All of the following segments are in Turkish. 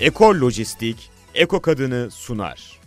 Eko Lojistik, Eko Kadını sunar.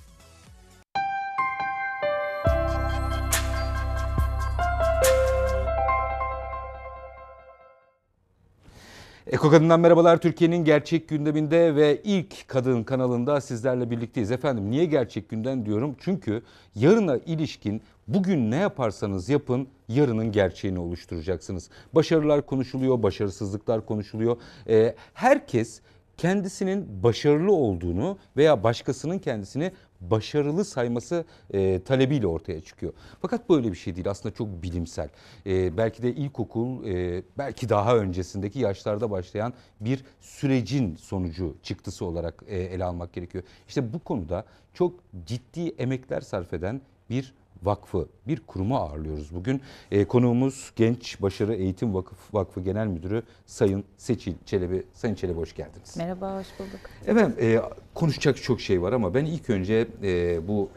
Eko Kadın'dan merhabalar. Türkiye'nin gerçek gündeminde ve ilk kadın kanalında sizlerle birlikteyiz. Efendim niye gerçek günden diyorum? Çünkü yarına ilişkin bugün ne yaparsanız yapın yarının gerçeğini oluşturacaksınız. Başarılar konuşuluyor, başarısızlıklar konuşuluyor. Ee, herkes kendisinin başarılı olduğunu veya başkasının kendisini başarılı sayması e, talebiyle ortaya çıkıyor. Fakat böyle bir şey değil aslında çok bilimsel. E, belki de ilkokul e, belki daha öncesindeki yaşlarda başlayan bir sürecin sonucu çıktısı olarak e, ele almak gerekiyor. İşte bu konuda çok ciddi emekler sarf eden bir Vakfı bir kurumu ağırlıyoruz bugün. E, konuğumuz Genç Başarı Eğitim Vakıf, Vakfı Genel Müdürü Sayın Seçil Çelebi. Sayın Çelebi hoş geldiniz. Merhaba, hoş bulduk. Efendim e, konuşacak çok şey var ama ben ilk önce e, bu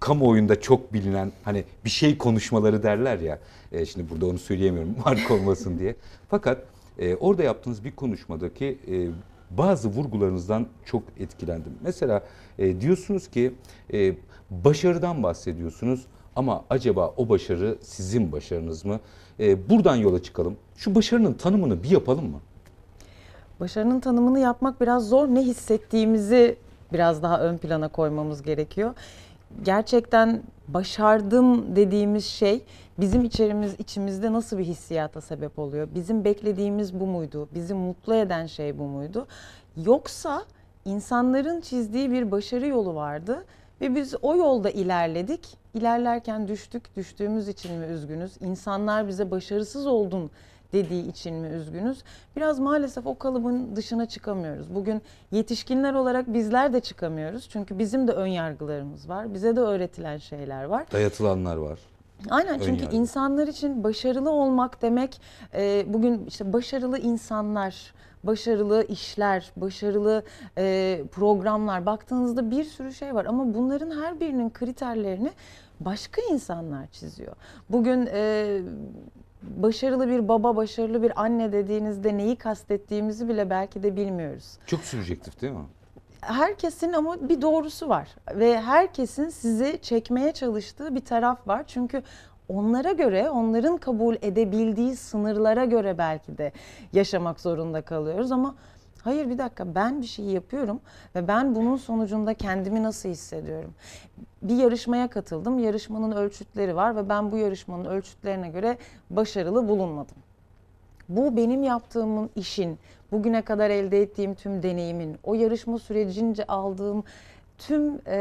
kamuoyunda çok bilinen hani bir şey konuşmaları derler ya. E, şimdi burada onu söyleyemiyorum marka olmasın diye. Fakat e, orada yaptığınız bir konuşmadaki e, bazı vurgularınızdan çok etkilendim. Mesela e, diyorsunuz ki e, Başarıdan bahsediyorsunuz ama acaba o başarı sizin başarınız mı? Ee, buradan yola çıkalım. Şu başarının tanımını bir yapalım mı? Başarının tanımını yapmak biraz zor. Ne hissettiğimizi biraz daha ön plana koymamız gerekiyor. Gerçekten başardım dediğimiz şey bizim içerimiz içimizde nasıl bir hissiyata sebep oluyor? Bizim beklediğimiz bu muydu? Bizi mutlu eden şey bu muydu? Yoksa insanların çizdiği bir başarı yolu vardı ve biz o yolda ilerledik. İlerlerken düştük, düştüğümüz için mi üzgünüz? İnsanlar bize başarısız oldun dediği için mi üzgünüz? Biraz maalesef o kalıbın dışına çıkamıyoruz. Bugün yetişkinler olarak bizler de çıkamıyoruz. Çünkü bizim de ön yargılarımız var. Bize de öğretilen şeyler var. Dayatılanlar var. Aynen çünkü Önyargı. insanlar için başarılı olmak demek e, bugün işte başarılı insanlar, başarılı işler, başarılı e, programlar baktığınızda bir sürü şey var ama bunların her birinin kriterlerini başka insanlar çiziyor. Bugün e, başarılı bir baba, başarılı bir anne dediğinizde neyi kastettiğimizi bile belki de bilmiyoruz. Çok subjektif değil mi? herkesin ama bir doğrusu var ve herkesin sizi çekmeye çalıştığı bir taraf var. Çünkü onlara göre, onların kabul edebildiği sınırlara göre belki de yaşamak zorunda kalıyoruz ama hayır bir dakika ben bir şey yapıyorum ve ben bunun sonucunda kendimi nasıl hissediyorum? Bir yarışmaya katıldım. Yarışmanın ölçütleri var ve ben bu yarışmanın ölçütlerine göre başarılı bulunmadım. Bu benim yaptığımın işin, bugüne kadar elde ettiğim tüm deneyimin, o yarışma sürecince aldığım tüm e,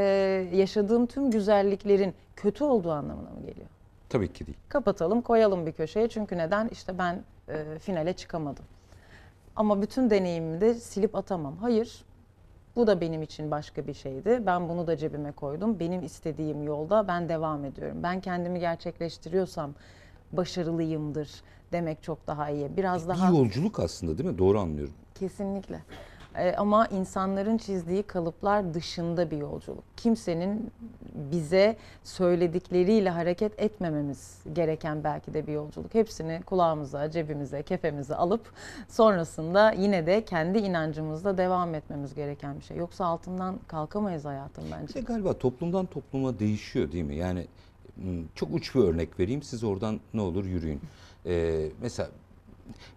yaşadığım tüm güzelliklerin kötü olduğu anlamına mı geliyor? Tabii ki değil. Kapatalım, koyalım bir köşeye. Çünkü neden? İşte ben e, finale çıkamadım. Ama bütün deneyimimi de silip atamam. Hayır. Bu da benim için başka bir şeydi. Ben bunu da cebime koydum. Benim istediğim yolda ben devam ediyorum. Ben kendimi gerçekleştiriyorsam başarılıyımdır demek çok daha iyi. Biraz e, daha Bir yolculuk aslında değil mi? Doğru anlıyorum. kesinlikle. Ee, ama insanların çizdiği kalıplar dışında bir yolculuk. Kimsenin bize söyledikleriyle hareket etmememiz gereken belki de bir yolculuk. Hepsini kulağımıza, cebimize, kefemize alıp sonrasında yine de kendi inancımızla devam etmemiz gereken bir şey. Yoksa altından kalkamayız hayatım bence. Bir de galiba toplumdan topluma değişiyor değil mi? Yani Hmm, çok uç bir örnek vereyim. Siz oradan ne olur yürüyün. Ee, mesela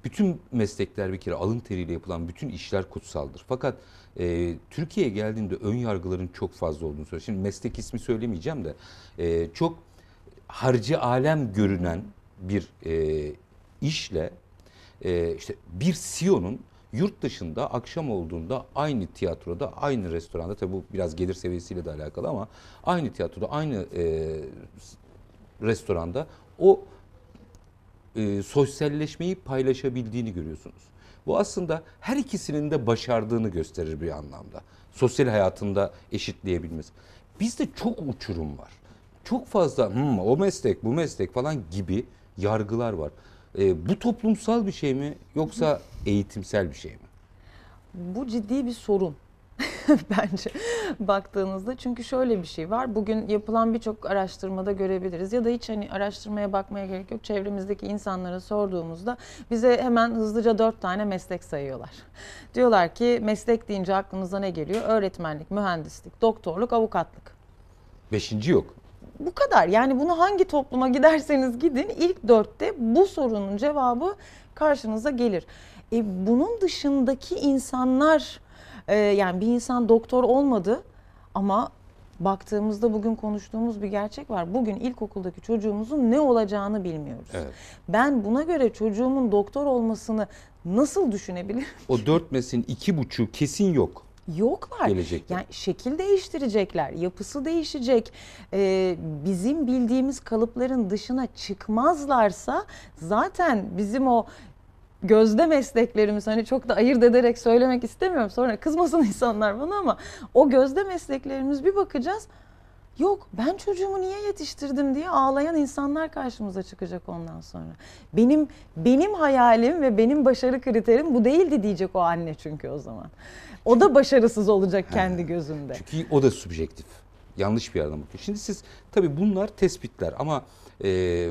bütün meslekler bir kere alın teriyle yapılan bütün işler kutsaldır. Fakat e, Türkiye'ye geldiğinde ön yargıların çok fazla olduğunu söylüyor. Şimdi meslek ismi söylemeyeceğim de e, çok harcı alem görünen bir e, işle e, işte bir CEO'nun Yurt dışında akşam olduğunda aynı tiyatroda, aynı restoranda tabi bu biraz gelir seviyesiyle de alakalı ama aynı tiyatroda, aynı e, restoranda o e, sosyalleşmeyi paylaşabildiğini görüyorsunuz. Bu aslında her ikisinin de başardığını gösterir bir anlamda. Sosyal hayatında eşitleyebilmesi. Bizde çok uçurum var. Çok fazla hmm, o meslek bu meslek falan gibi yargılar var. E, bu toplumsal bir şey mi yoksa eğitimsel bir şey mi? Bu ciddi bir sorun. bence baktığınızda. Çünkü şöyle bir şey var. Bugün yapılan birçok araştırmada görebiliriz ya da hiç hani araştırmaya bakmaya gerek yok. Çevremizdeki insanlara sorduğumuzda bize hemen hızlıca dört tane meslek sayıyorlar. Diyorlar ki meslek deyince aklınıza ne geliyor? Öğretmenlik, mühendislik, doktorluk, avukatlık. Beşinci yok bu kadar. Yani bunu hangi topluma giderseniz gidin ilk dörtte bu sorunun cevabı karşınıza gelir. E, bunun dışındaki insanlar e, yani bir insan doktor olmadı ama baktığımızda bugün konuştuğumuz bir gerçek var. Bugün ilkokuldaki çocuğumuzun ne olacağını bilmiyoruz. Evet. Ben buna göre çocuğumun doktor olmasını nasıl düşünebilirim? O dört mesin iki buçuğu kesin yok. Yoklar. Gelecekte. Yani şekil değiştirecekler, yapısı değişecek. Ee, bizim bildiğimiz kalıpların dışına çıkmazlarsa zaten bizim o gözde mesleklerimiz hani çok da ayırt ederek söylemek istemiyorum. Sonra kızmasın insanlar bana ama o gözde mesleklerimiz bir bakacağız Yok ben çocuğumu niye yetiştirdim diye ağlayan insanlar karşımıza çıkacak ondan sonra. Benim benim hayalim ve benim başarı kriterim bu değildi diyecek o anne çünkü o zaman. O da başarısız olacak kendi ha. gözünde. Çünkü o da subjektif. Yanlış bir yerden bakıyor. Şimdi siz tabii bunlar tespitler ama e,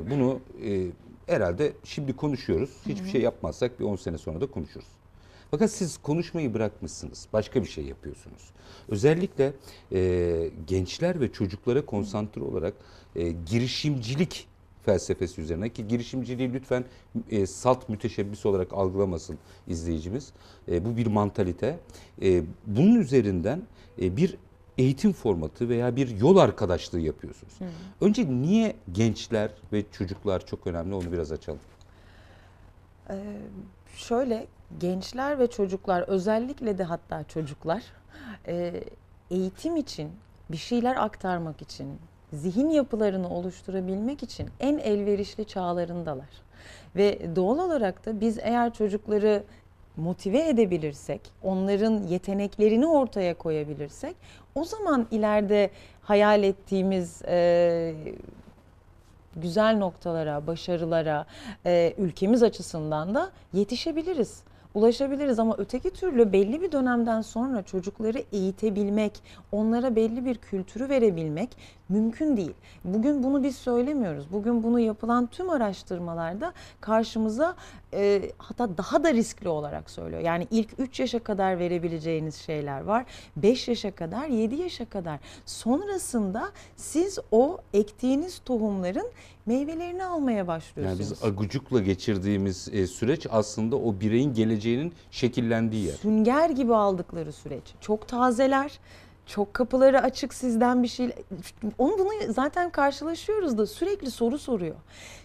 bunu e, herhalde şimdi konuşuyoruz. Hiçbir Hı-hı. şey yapmazsak bir 10 sene sonra da konuşuruz. Fakat siz konuşmayı bırakmışsınız. Başka bir şey yapıyorsunuz. Özellikle e, gençler ve çocuklara konsantre olarak e, girişimcilik felsefesi üzerine ki girişimciliği lütfen e, salt müteşebbis olarak algılamasın izleyicimiz. E, bu bir mantalite. E, bunun üzerinden e, bir eğitim formatı veya bir yol arkadaşlığı yapıyorsunuz. Hı. Önce niye gençler ve çocuklar çok önemli onu biraz açalım. Ee, şöyle gençler ve çocuklar özellikle de hatta çocuklar e, eğitim için bir şeyler aktarmak için zihin yapılarını oluşturabilmek için en elverişli çağlarındalar. Ve doğal olarak da biz eğer çocukları motive edebilirsek, onların yeteneklerini ortaya koyabilirsek o zaman ileride hayal ettiğimiz e, güzel noktalara, başarılara, e, ülkemiz açısından da yetişebiliriz ulaşabiliriz ama öteki türlü belli bir dönemden sonra çocukları eğitebilmek, onlara belli bir kültürü verebilmek mümkün değil. Bugün bunu biz söylemiyoruz. Bugün bunu yapılan tüm araştırmalarda karşımıza e, hatta daha da riskli olarak söylüyor. Yani ilk 3 yaşa kadar verebileceğiniz şeyler var. 5 yaşa kadar, 7 yaşa kadar. Sonrasında siz o ektiğiniz tohumların meyvelerini almaya başlıyorsunuz. Yani biz agucukla geçirdiğimiz e, süreç aslında o bireyin geleceğinin şekillendiği yer. Sünger gibi aldıkları süreç. Çok tazeler çok kapıları açık sizden bir şey. Onu bunu zaten karşılaşıyoruz da sürekli soru soruyor.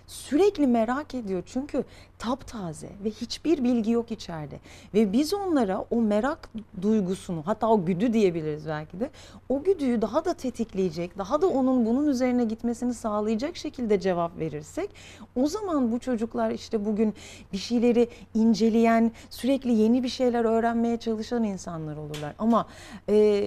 Sürekli merak ediyor çünkü taptaze ve hiçbir bilgi yok içeride. Ve biz onlara o merak duygusunu hatta o güdü diyebiliriz belki de o güdüyü daha da tetikleyecek, daha da onun bunun üzerine gitmesini sağlayacak şekilde cevap verirsek o zaman bu çocuklar işte bugün bir şeyleri inceleyen, sürekli yeni bir şeyler öğrenmeye çalışan insanlar olurlar. Ama e,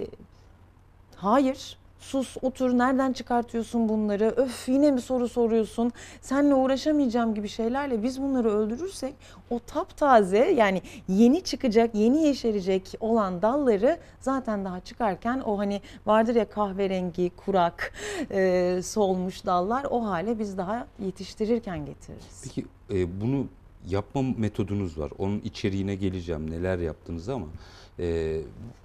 Hayır. Sus, otur, nereden çıkartıyorsun bunları? Öf yine mi soru soruyorsun? Seninle uğraşamayacağım gibi şeylerle biz bunları öldürürsek o taptaze yani yeni çıkacak, yeni yeşerecek olan dalları zaten daha çıkarken o hani vardır ya kahverengi, kurak, e, solmuş dallar o hale biz daha yetiştirirken getiririz. Peki e, bunu yapma metodunuz var. Onun içeriğine geleceğim neler yaptınız ama e,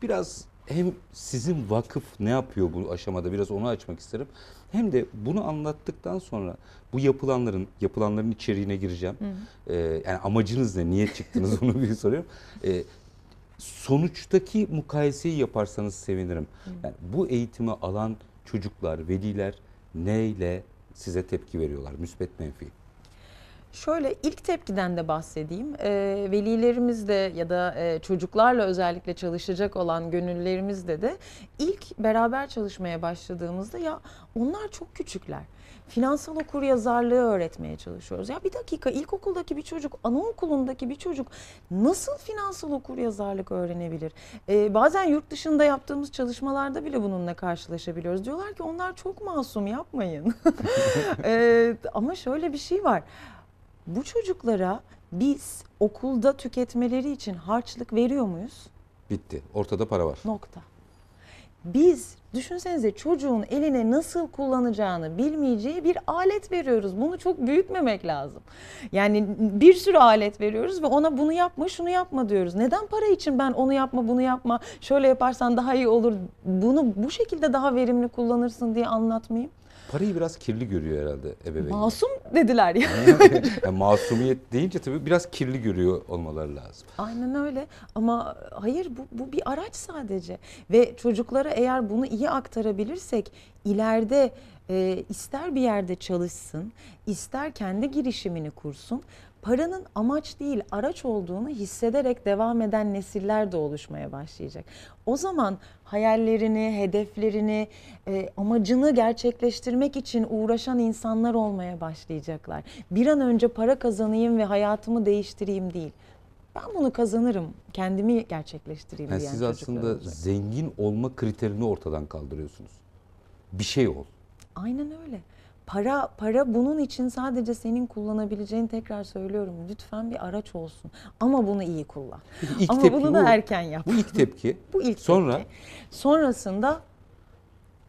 biraz hem sizin vakıf ne yapıyor bu aşamada biraz onu açmak isterim. Hem de bunu anlattıktan sonra bu yapılanların yapılanların içeriğine gireceğim. Hı hı. Ee, yani amacınız ne? Niye çıktınız onu bir soruyorum. Ee, sonuçtaki mukayeseyi yaparsanız sevinirim. Hı. Yani bu eğitimi alan çocuklar, veliler neyle size tepki veriyorlar? Müsbet menfi. Şöyle ilk tepkiden de bahsedeyim. E, velilerimiz de ya da e, çocuklarla özellikle çalışacak olan gönüllerimizde de ilk beraber çalışmaya başladığımızda ya onlar çok küçükler. Finansal okur yazarlığı öğretmeye çalışıyoruz. Ya bir dakika ilkokuldaki bir çocuk, anaokulundaki bir çocuk nasıl finansal okur yazarlık öğrenebilir? E, bazen yurt dışında yaptığımız çalışmalarda bile bununla karşılaşabiliyoruz. Diyorlar ki onlar çok masum yapmayın. e, ama şöyle bir şey var bu çocuklara biz okulda tüketmeleri için harçlık veriyor muyuz? Bitti. Ortada para var. Nokta. Biz düşünsenize çocuğun eline nasıl kullanacağını bilmeyeceği bir alet veriyoruz. Bunu çok büyütmemek lazım. Yani bir sürü alet veriyoruz ve ona bunu yapma şunu yapma diyoruz. Neden para için ben onu yapma bunu yapma şöyle yaparsan daha iyi olur bunu bu şekilde daha verimli kullanırsın diye anlatmayayım. Parayı biraz kirli görüyor herhalde ebeveyn. Masum dediler ya. yani masumiyet deyince tabii biraz kirli görüyor olmaları lazım. Aynen öyle ama hayır bu, bu bir araç sadece ve çocuklara eğer bunu iyi aktarabilirsek ileride e, ister bir yerde çalışsın, ister kendi girişimini kursun paranın amaç değil araç olduğunu hissederek devam eden nesiller de oluşmaya başlayacak. O zaman hayallerini, hedeflerini, e, amacını gerçekleştirmek için uğraşan insanlar olmaya başlayacaklar. Bir an önce para kazanayım ve hayatımı değiştireyim değil. Ben bunu kazanırım, kendimi gerçekleştireyim yani Siz aslında olacak. zengin olma kriterini ortadan kaldırıyorsunuz. Bir şey ol. Aynen öyle para para bunun için sadece senin kullanabileceğin tekrar söylüyorum lütfen bir araç olsun ama bunu iyi kullan. İlk ama tepki bunu da bu. erken yap. Bu ilk tepki. bu ilk Sonra? tepki. Sonrasında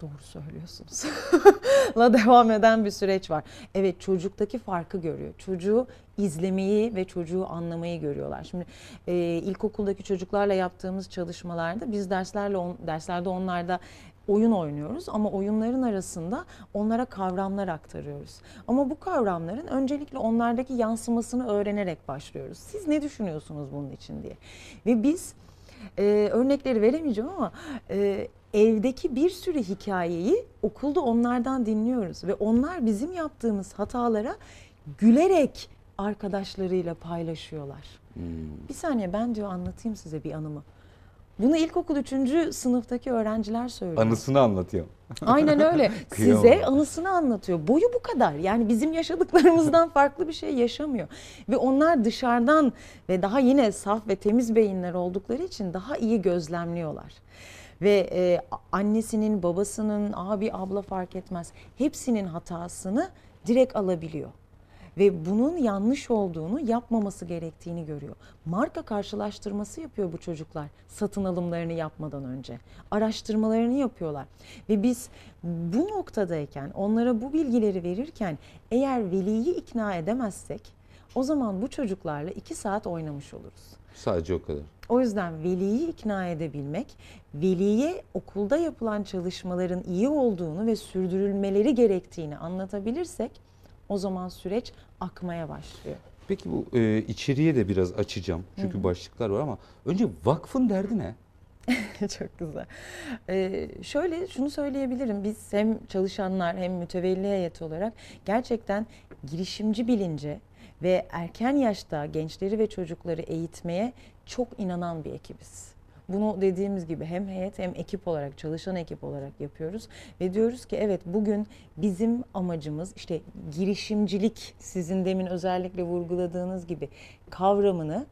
doğru söylüyorsunuz. la devam eden bir süreç var. Evet çocuktaki farkı görüyor. Çocuğu izlemeyi ve çocuğu anlamayı görüyorlar. Şimdi e, ilkokuldaki çocuklarla yaptığımız çalışmalarda biz derslerle on, derslerde onlarda oyun oynuyoruz ama oyunların arasında onlara kavramlar aktarıyoruz. Ama bu kavramların öncelikle onlardaki yansımasını öğrenerek başlıyoruz. Siz ne düşünüyorsunuz bunun için diye. Ve biz e, örnekleri veremeyeceğim ama e, evdeki bir sürü hikayeyi okulda onlardan dinliyoruz ve onlar bizim yaptığımız hatalara gülerek arkadaşlarıyla paylaşıyorlar. Hmm. Bir saniye ben diyor anlatayım size bir anımı. Bunu ilkokul 3. sınıftaki öğrenciler söylüyor. Anısını anlatıyor. Aynen öyle. Size anısını anlatıyor. Boyu bu kadar. Yani bizim yaşadıklarımızdan farklı bir şey yaşamıyor. Ve onlar dışarıdan ve daha yine saf ve temiz beyinler oldukları için daha iyi gözlemliyorlar ve e, annesinin, babasının, abi, abla fark etmez. Hepsinin hatasını direkt alabiliyor ve bunun yanlış olduğunu yapmaması gerektiğini görüyor. Marka karşılaştırması yapıyor bu çocuklar satın alımlarını yapmadan önce. Araştırmalarını yapıyorlar ve biz bu noktadayken onlara bu bilgileri verirken eğer veliyi ikna edemezsek o zaman bu çocuklarla iki saat oynamış oluruz. Sadece o kadar. O yüzden veliyi ikna edebilmek, veliye okulda yapılan çalışmaların iyi olduğunu ve sürdürülmeleri gerektiğini anlatabilirsek o zaman süreç akmaya başlıyor. Peki bu e, içeriye de biraz açacağım. Çünkü Hı. başlıklar var ama önce vakfın derdi ne? Çok güzel. Ee, şöyle şunu söyleyebilirim. Biz hem çalışanlar hem mütevelli heyet olarak gerçekten girişimci bilince ve erken yaşta gençleri ve çocukları eğitmeye çok inanan bir ekibiz. Bunu dediğimiz gibi hem heyet hem ekip olarak çalışan ekip olarak yapıyoruz ve diyoruz ki evet bugün bizim amacımız işte girişimcilik sizin demin özellikle vurguladığınız gibi kavramını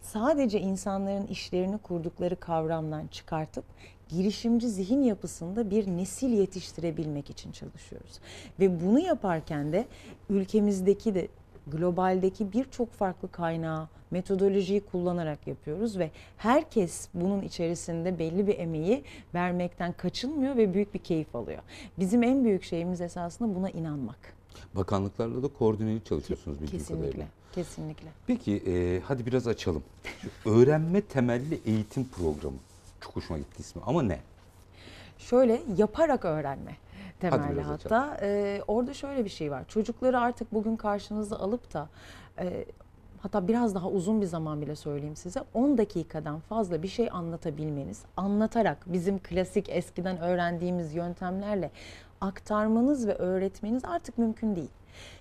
sadece insanların işlerini kurdukları kavramdan çıkartıp girişimci zihin yapısında bir nesil yetiştirebilmek için çalışıyoruz. Ve bunu yaparken de ülkemizdeki de globaldeki birçok farklı kaynağı, metodolojiyi kullanarak yapıyoruz ve herkes bunun içerisinde belli bir emeği vermekten kaçınmıyor ve büyük bir keyif alıyor. Bizim en büyük şeyimiz esasında buna inanmak. Bakanlıklarla da koordineli çalışıyorsunuz bildiğim kesinlikle, kadarıyla. Kesinlikle. Peki e, hadi biraz açalım. Şu öğrenme temelli eğitim programı. Çok hoşuma gitti ismi ama ne? Şöyle yaparak öğrenme temelli Hadi hatta. E, orada şöyle bir şey var. Çocukları artık bugün karşınıza alıp da e, hatta biraz daha uzun bir zaman bile söyleyeyim size 10 dakikadan fazla bir şey anlatabilmeniz, anlatarak bizim klasik eskiden öğrendiğimiz yöntemlerle aktarmanız ve öğretmeniz artık mümkün değil.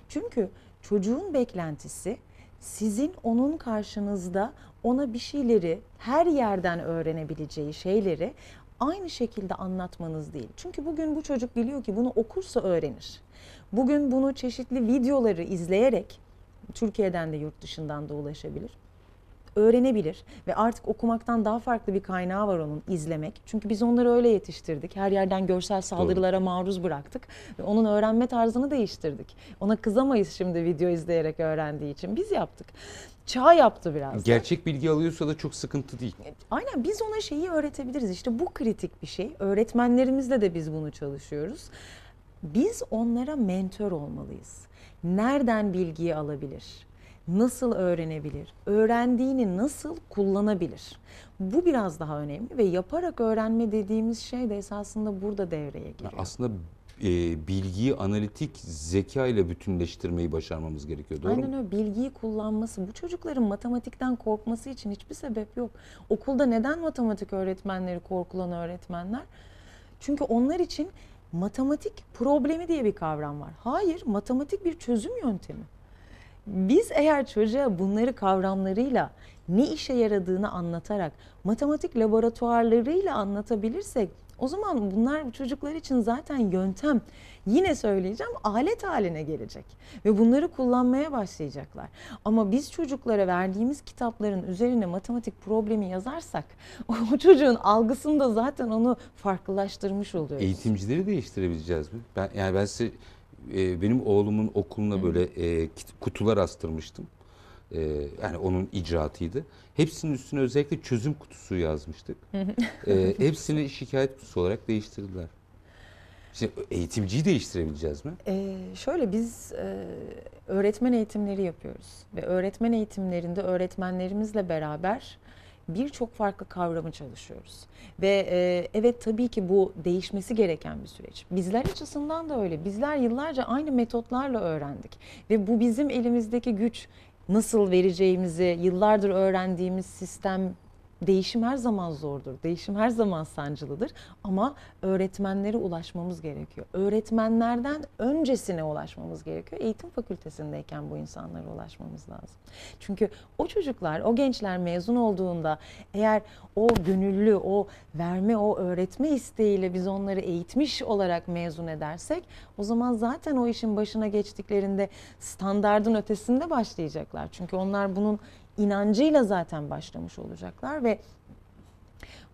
Çünkü çocuğun beklentisi sizin onun karşınızda ona bir şeyleri her yerden öğrenebileceği şeyleri aynı şekilde anlatmanız değil. Çünkü bugün bu çocuk biliyor ki bunu okursa öğrenir. Bugün bunu çeşitli videoları izleyerek Türkiye'den de yurt dışından da ulaşabilir. Öğrenebilir ve artık okumaktan daha farklı bir kaynağı var onun izlemek. Çünkü biz onları öyle yetiştirdik. Her yerden görsel saldırılara Doğru. maruz bıraktık ve onun öğrenme tarzını değiştirdik. Ona kızamayız şimdi video izleyerek öğrendiği için. Biz yaptık çağ yaptı biraz. Gerçek bilgi alıyorsa da çok sıkıntı değil. E, aynen biz ona şeyi öğretebiliriz. İşte bu kritik bir şey. Öğretmenlerimizle de biz bunu çalışıyoruz. Biz onlara mentor olmalıyız. Nereden bilgiyi alabilir? Nasıl öğrenebilir? Öğrendiğini nasıl kullanabilir? Bu biraz daha önemli ve yaparak öğrenme dediğimiz şey de esasında burada devreye giriyor. Aslında e, bilgiyi analitik zeka ile bütünleştirmeyi başarmamız gerekiyor. Doğru Aynen mu? öyle. Bilgiyi kullanması. Bu çocukların matematikten korkması için hiçbir sebep yok. Okulda neden matematik öğretmenleri korkulan öğretmenler? Çünkü onlar için matematik problemi diye bir kavram var. Hayır, matematik bir çözüm yöntemi. Biz eğer çocuğa bunları kavramlarıyla ne işe yaradığını anlatarak matematik laboratuvarlarıyla anlatabilirsek o zaman bunlar çocuklar için zaten yöntem. Yine söyleyeceğim alet haline gelecek ve bunları kullanmaya başlayacaklar. Ama biz çocuklara verdiğimiz kitapların üzerine matematik problemi yazarsak o çocuğun algısında zaten onu farklılaştırmış oluyoruz. Eğitimcileri değiştirebileceğiz mi? Ben yani ben size e, benim oğlumun okuluna böyle e, kutular astırmıştım. Ee, yani onun icraatıydı. Hepsinin üstüne özellikle çözüm kutusu yazmıştık. e, hepsini şikayet kutusu olarak değiştirdiler. Şimdi eğitimciyi değiştirebileceğiz mi? Ee, şöyle biz e, öğretmen eğitimleri yapıyoruz ve öğretmen eğitimlerinde öğretmenlerimizle beraber birçok farklı kavramı çalışıyoruz. Ve e, evet tabii ki bu değişmesi gereken bir süreç. Bizler açısından da öyle. Bizler yıllarca aynı metotlarla öğrendik ve bu bizim elimizdeki güç nasıl vereceğimizi yıllardır öğrendiğimiz sistem değişim her zaman zordur. Değişim her zaman sancılıdır. Ama öğretmenlere ulaşmamız gerekiyor. Öğretmenlerden öncesine ulaşmamız gerekiyor. Eğitim fakültesindeyken bu insanlara ulaşmamız lazım. Çünkü o çocuklar, o gençler mezun olduğunda eğer o gönüllü, o verme, o öğretme isteğiyle biz onları eğitmiş olarak mezun edersek o zaman zaten o işin başına geçtiklerinde standardın ötesinde başlayacaklar. Çünkü onlar bunun inancıyla zaten başlamış olacaklar ve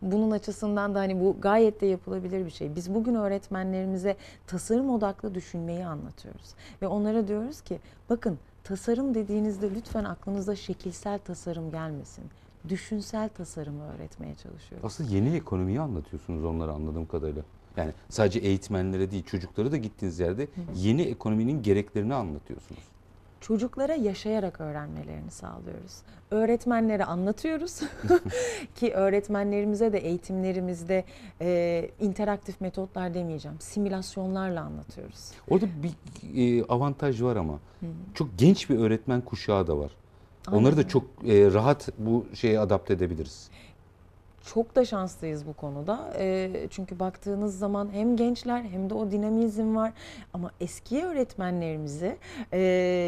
bunun açısından da hani bu gayet de yapılabilir bir şey. Biz bugün öğretmenlerimize tasarım odaklı düşünmeyi anlatıyoruz ve onlara diyoruz ki bakın tasarım dediğinizde lütfen aklınıza şekilsel tasarım gelmesin. Düşünsel tasarımı öğretmeye çalışıyoruz. Aslında yeni ekonomiyi anlatıyorsunuz onlara anladığım kadarıyla. Yani sadece eğitmenlere değil çocuklara da gittiğiniz yerde yeni ekonominin gereklerini anlatıyorsunuz çocuklara yaşayarak öğrenmelerini sağlıyoruz. Öğretmenlere anlatıyoruz ki öğretmenlerimize de eğitimlerimizde e, interaktif metotlar demeyeceğim, simülasyonlarla anlatıyoruz. Orada bir e, avantaj var ama Hı -hı. çok genç bir öğretmen kuşağı da var. Aynen. Onları da çok e, rahat bu şeye adapte edebiliriz çok da şanslıyız bu konuda. E, çünkü baktığınız zaman hem gençler hem de o dinamizm var. Ama eski öğretmenlerimizi e,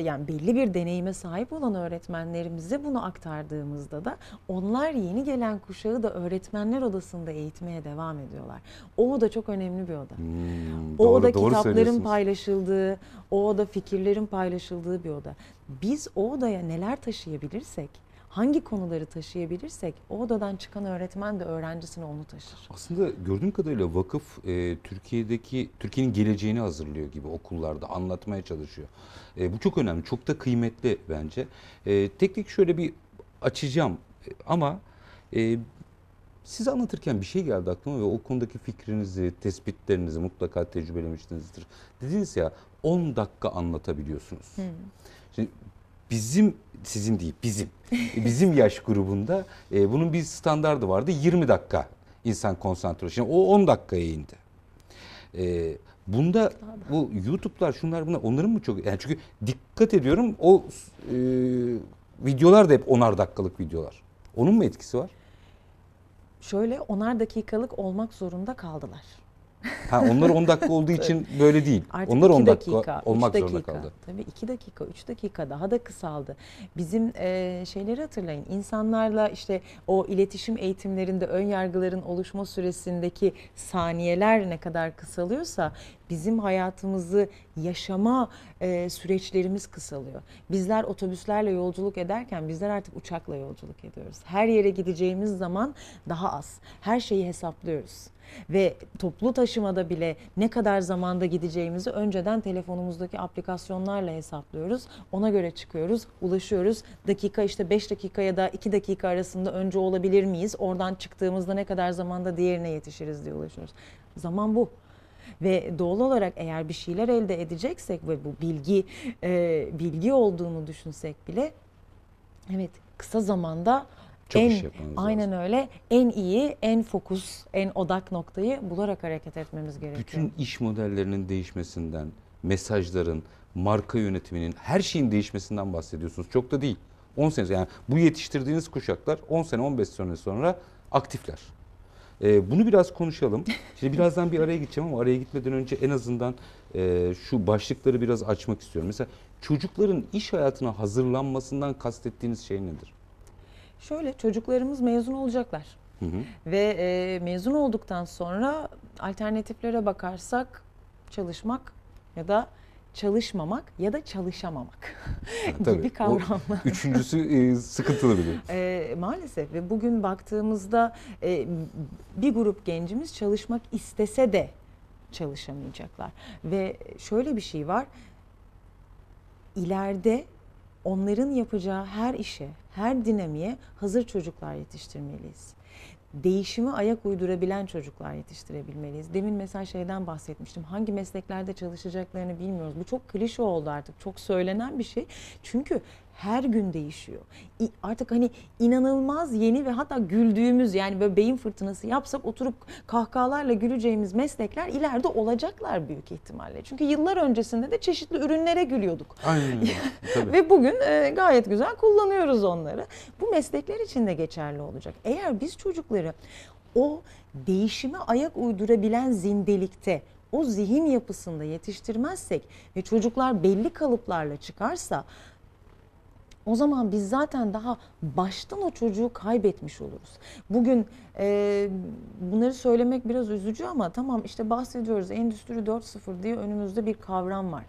yani belli bir deneyime sahip olan öğretmenlerimize bunu aktardığımızda da onlar yeni gelen kuşağı da öğretmenler odasında eğitmeye devam ediyorlar. O oda çok önemli bir oda. Hmm, o oda kitapların paylaşıldığı, o oda fikirlerin paylaşıldığı bir oda. Biz o odaya neler taşıyabilirsek hangi konuları taşıyabilirsek o odadan çıkan öğretmen de öğrencisine onu taşır. Aslında gördüğüm kadarıyla vakıf e, Türkiye'deki Türkiye'nin geleceğini hazırlıyor gibi okullarda anlatmaya çalışıyor. E, bu çok önemli, çok da kıymetli bence. E, tek tek şöyle bir açacağım ama e, siz anlatırken bir şey geldi aklıma ve o konudaki fikrinizi, tespitlerinizi mutlaka tecrübelemişsinizdir. Dediniz ya 10 dakika anlatabiliyorsunuz. Hmm. Şimdi bizim sizin değil bizim bizim yaş grubunda e, bunun bir standardı vardı 20 dakika insan konsantrasyonu o 10 dakikaya indi. E, bunda bu YouTube'lar şunlar bunlar onların mı çok yani çünkü dikkat ediyorum o e, videolar da hep 10'ar dakikalık videolar. Onun mu etkisi var? Şöyle onar dakikalık olmak zorunda kaldılar. Ha onlar 10 dakika olduğu için böyle değil. Artık onlar 10 dakika, dakika olmak dakika, zorunda kaldı. Tabii 2 dakika, 3 dakika daha da kısaldı. Bizim e, şeyleri hatırlayın. İnsanlarla işte o iletişim eğitimlerinde ön yargıların oluşma süresindeki saniyeler ne kadar kısalıyorsa bizim hayatımızı yaşama e, süreçlerimiz kısalıyor. Bizler otobüslerle yolculuk ederken bizler artık uçakla yolculuk ediyoruz. Her yere gideceğimiz zaman daha az. Her şeyi hesaplıyoruz ve toplu taşımada bile ne kadar zamanda gideceğimizi önceden telefonumuzdaki aplikasyonlarla hesaplıyoruz. Ona göre çıkıyoruz, ulaşıyoruz. Dakika işte 5 dakika ya da 2 dakika arasında önce olabilir miyiz? Oradan çıktığımızda ne kadar zamanda diğerine yetişiriz diye ulaşıyoruz. Zaman bu ve doğal olarak eğer bir şeyler elde edeceksek ve bu bilgi e, bilgi olduğunu düşünsek bile evet kısa zamanda çok en, iş yapmamız Aynen lazım. öyle. En iyi, en fokus, en odak noktayı bularak hareket etmemiz gerekiyor. Bütün iş modellerinin değişmesinden, mesajların, marka yönetiminin, her şeyin değişmesinden bahsediyorsunuz. Çok da değil. 10 sene yani bu yetiştirdiğiniz kuşaklar 10 sene 15 sene sonra aktifler. E, bunu biraz konuşalım. Şimdi birazdan bir araya gideceğim ama araya gitmeden önce en azından e, şu başlıkları biraz açmak istiyorum. Mesela çocukların iş hayatına hazırlanmasından kastettiğiniz şey nedir? Şöyle çocuklarımız mezun olacaklar. Hı hı. Ve e, mezun olduktan sonra alternatiflere bakarsak çalışmak ya da çalışmamak ya da çalışamamak Tabii, gibi kavramlar. Üçüncüsü e, sıkıntılı biri. E, maalesef ve bugün baktığımızda e, bir grup gencimiz çalışmak istese de çalışamayacaklar. Ve şöyle bir şey var. İleride onların yapacağı her işe, her dinamiğe hazır çocuklar yetiştirmeliyiz değişimi ayak uydurabilen çocuklar yetiştirebilmeliyiz. Demin mesela şeyden bahsetmiştim. Hangi mesleklerde çalışacaklarını bilmiyoruz. Bu çok klişe oldu artık. Çok söylenen bir şey. Çünkü her gün değişiyor. Artık hani inanılmaz yeni ve hatta güldüğümüz yani böyle beyin fırtınası yapsak oturup kahkahalarla güleceğimiz meslekler ileride olacaklar büyük ihtimalle. Çünkü yıllar öncesinde de çeşitli ürünlere gülüyorduk. Aynen. ve bugün e, gayet güzel kullanıyoruz onları. Bu meslekler için de geçerli olacak. Eğer biz çocukları o değişime ayak uydurabilen zindelikte o zihin yapısında yetiştirmezsek ve çocuklar belli kalıplarla çıkarsa o zaman biz zaten daha baştan o çocuğu kaybetmiş oluruz. Bugün e, bunları söylemek biraz üzücü ama tamam işte bahsediyoruz Endüstri 4.0 diye önümüzde bir kavram var.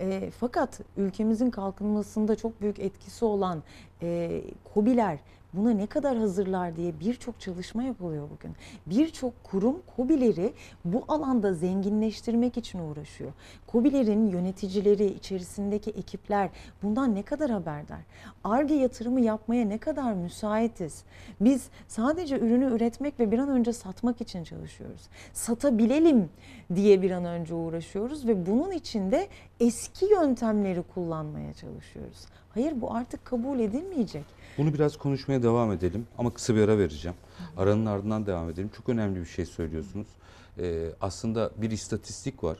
E, fakat ülkemizin kalkınmasında çok büyük etkisi olan e, kobiler buna ne kadar hazırlar diye birçok çalışma yapılıyor bugün. Birçok kurum kobileri bu alanda zenginleştirmek için uğraşıyor. Kobilerin yöneticileri, içerisindeki ekipler bundan ne kadar haberdar? Arge yatırımı yapmaya ne kadar müsaitiz? Biz sadece ürünü üretmek ve bir an önce satmak için çalışıyoruz. Satabilelim diye bir an önce uğraşıyoruz ve bunun içinde eski yöntemleri kullanmaya çalışıyoruz. Hayır bu artık kabul edilmeyecek. Bunu biraz konuşmaya devam edelim ama kısa bir ara vereceğim. Aranın ardından devam edelim. Çok önemli bir şey söylüyorsunuz. Ee, aslında bir istatistik var.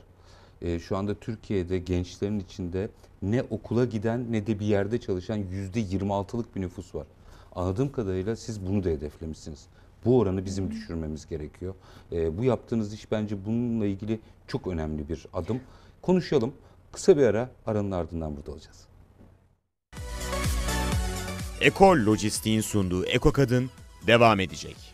Ee, şu anda Türkiye'de gençlerin içinde ne okula giden ne de bir yerde çalışan yüzde %26'lık bir nüfus var. Anladığım kadarıyla siz bunu da hedeflemişsiniz. Bu oranı bizim düşürmemiz gerekiyor. Ee, bu yaptığınız iş bence bununla ilgili çok önemli bir adım. Konuşalım. Kısa bir ara aranın ardından burada olacağız. Ekol Lojistik'in sunduğu Eko Kadın devam edecek.